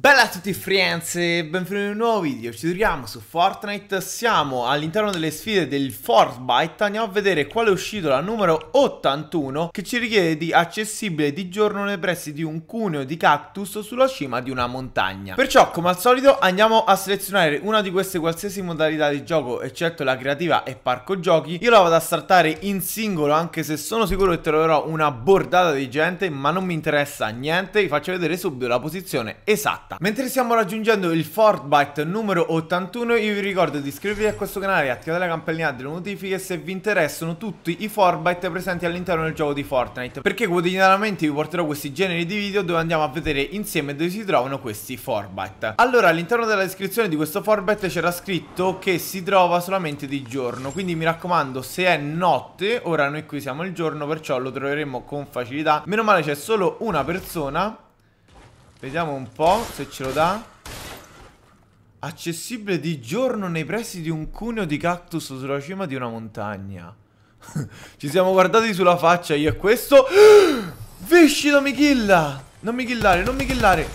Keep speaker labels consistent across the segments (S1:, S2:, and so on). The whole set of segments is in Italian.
S1: Bella a tutti friends e benvenuti in un nuovo video, ci troviamo su Fortnite, siamo all'interno delle sfide del Fortnite, andiamo a vedere quale è uscito la numero 81 che ci richiede di accessibile di giorno nei pressi di un cuneo di cactus sulla cima di una montagna. Perciò come al solito andiamo a selezionare una di queste qualsiasi modalità di gioco eccetto la creativa e parco giochi, io la vado a saltare in singolo anche se sono sicuro che troverò una bordata di gente ma non mi interessa niente, vi faccio vedere subito la posizione esatta fatta. Mentre stiamo raggiungendo il Fortnite numero 81 io vi ricordo di iscrivervi a questo canale e attivare la campanella delle notifiche se vi interessano tutti i Fortnite presenti all'interno del gioco di Fortnite perché quotidianamente vi porterò questi generi di video dove andiamo a vedere insieme dove si trovano questi Fortnite. Allora all'interno della descrizione di questo Fortnite c'era scritto che si trova solamente di giorno quindi mi raccomando se è notte ora noi qui siamo il giorno perciò lo troveremo con facilità meno male c'è solo una persona Vediamo un po' se ce lo dà. Accessibile di giorno nei pressi di un cuneo di cactus sulla cima di una montagna. Ci siamo guardati sulla faccia io e questo. Viscito mi killa! Non mi killare, non mi killare.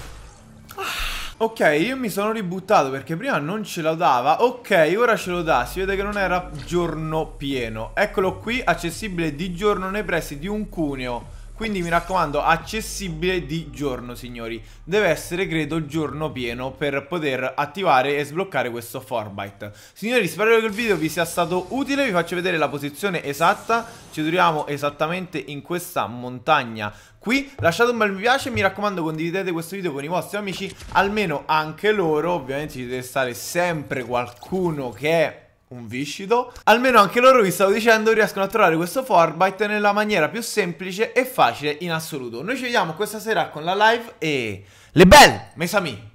S1: Ah, ok, io mi sono ributtato perché prima non ce lo dava. Ok, ora ce lo dà. Si vede che non era giorno pieno. Eccolo qui, accessibile di giorno nei pressi di un cuneo quindi mi raccomando, accessibile di giorno signori. Deve essere credo giorno pieno per poter attivare e sbloccare questo Forbite. Signori spero che il video vi sia stato utile, vi faccio vedere la posizione esatta. Ci troviamo esattamente in questa montagna qui. Lasciate un bel mi piace, mi raccomando condividete questo video con i vostri amici, almeno anche loro. Ovviamente ci deve stare sempre qualcuno che è un viscido. Almeno anche loro, vi stavo dicendo, riescono a trovare questo Forbite nella maniera più semplice e facile in assoluto. Noi ci vediamo questa sera con la live e... Le belle, mes amis!